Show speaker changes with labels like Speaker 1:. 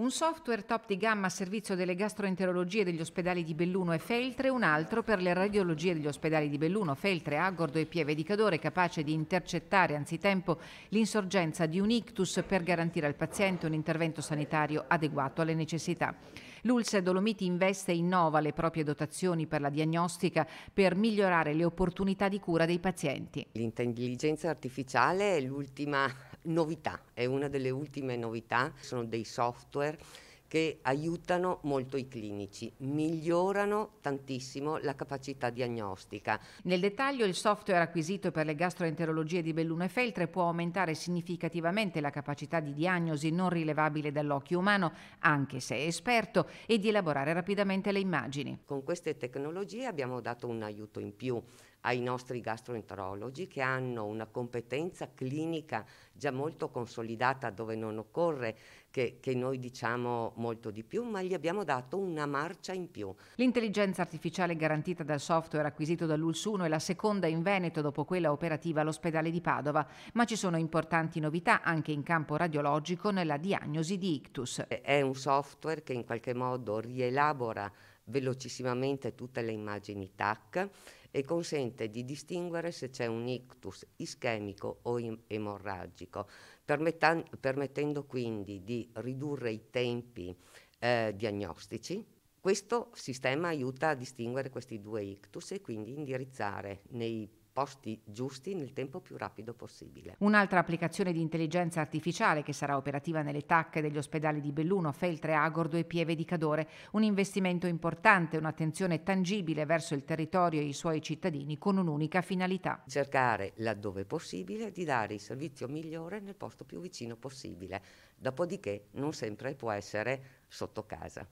Speaker 1: Un software top di gamma a servizio delle gastroenterologie degli ospedali di Belluno e Feltre, un altro per le radiologie degli ospedali di Belluno, Feltre, Agordo e Pieve di Cadore, capace di intercettare anzitempo l'insorgenza di un ictus per garantire al paziente un intervento sanitario adeguato alle necessità. L'Ulse Dolomiti investe e innova le proprie dotazioni per la diagnostica per migliorare le opportunità di cura dei pazienti.
Speaker 2: L'intelligenza artificiale è l'ultima novità, è una delle ultime novità, sono dei software che aiutano molto i clinici, migliorano
Speaker 1: tantissimo la capacità diagnostica. Nel dettaglio il software acquisito per le gastroenterologie di Belluno e Feltre può aumentare significativamente la capacità di diagnosi non rilevabile dall'occhio umano, anche se esperto, e di elaborare rapidamente le immagini.
Speaker 2: Con queste tecnologie abbiamo dato un aiuto in più ai nostri gastroenterologi che hanno una competenza clinica già molto consolidata dove non occorre che, che noi diciamo molto di più, ma gli abbiamo dato una marcia in più.
Speaker 1: L'intelligenza artificiale garantita dal software acquisito dall'Ulsuno è la seconda in Veneto dopo quella operativa all'ospedale di Padova, ma ci sono importanti novità anche in campo radiologico nella diagnosi di ictus. È un software che
Speaker 2: in qualche modo
Speaker 1: rielabora velocissimamente
Speaker 2: tutte le immagini TAC e consente di distinguere se c'è un ictus ischemico o emorragico, permettendo quindi di ridurre i tempi eh, diagnostici. Questo sistema aiuta a distinguere questi due ictus e quindi indirizzare nei posti giusti nel tempo più rapido possibile.
Speaker 1: Un'altra applicazione di intelligenza artificiale che sarà operativa nelle TAC degli ospedali di Belluno, Feltre, Agordo e Pieve di Cadore, un investimento importante, un'attenzione tangibile verso il territorio e i suoi cittadini con un'unica finalità. Cercare laddove possibile di dare il servizio migliore nel posto più vicino possibile, dopodiché
Speaker 2: non sempre può essere sotto casa.